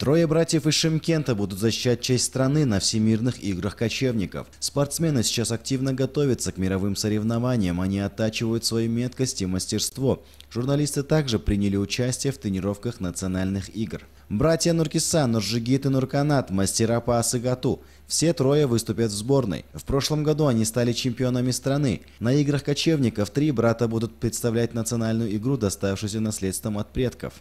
Трое братьев из Шимкента будут защищать честь страны на Всемирных играх кочевников. Спортсмены сейчас активно готовятся к мировым соревнованиям, они оттачивают свою меткость и мастерство. Журналисты также приняли участие в тренировках национальных игр. Братья Нуркиса, Нуржигит и Нурканат – мастера по асыгату. Все трое выступят в сборной. В прошлом году они стали чемпионами страны. На играх кочевников три брата будут представлять национальную игру, доставшуюся наследством от предков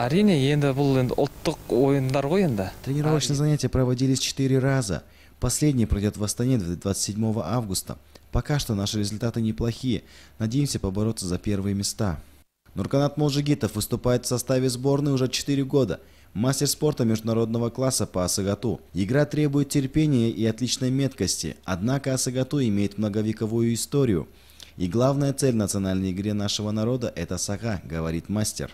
әрине енді бұл енді ұлттық ойындар ғой енді тренировочные занятия проводились четыре раза последний пройдет в астане 27 августа пока что наши результаты неплохие надеемся побороться за первые места нурканат молжигитов выступает в составе сборной уже 4 года мастер спорта международного класса по асагату. Игра требует терпения и отличной меткости, однако асагату имеет многовековую историю. И главная цель национальной игре нашего народа – это сага, говорит мастер.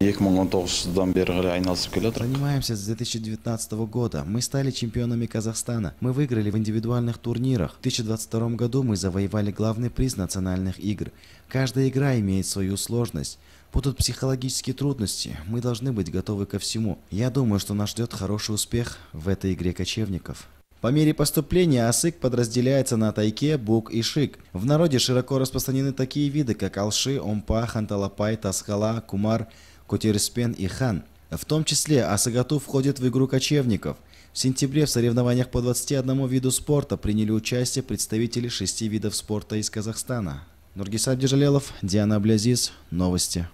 Занимаемся с 2019 года. Мы стали чемпионами Казахстана. Мы выиграли в индивидуальных турнирах. В 2022 году мы завоевали главный приз национальных игр. Каждая игра имеет свою сложность. Будут психологические трудности. Мы должны быть готовы ко всему. Я думаю, что нас ждет хороший успех в этой игре кочевников. По мере поступления асык подразделяется на тайке, бук и шик. В народе широко распространены такие виды, как алши, омпа, ханталапай, тасхала, кумар, Кутерспен и Хан. В том числе Асагату входит в игру кочевников. В сентябре в соревнованиях по 21 виду спорта приняли участие представители шести видов спорта из Казахстана. Нургисаб Дежалелов, Диана Блязис, Новости.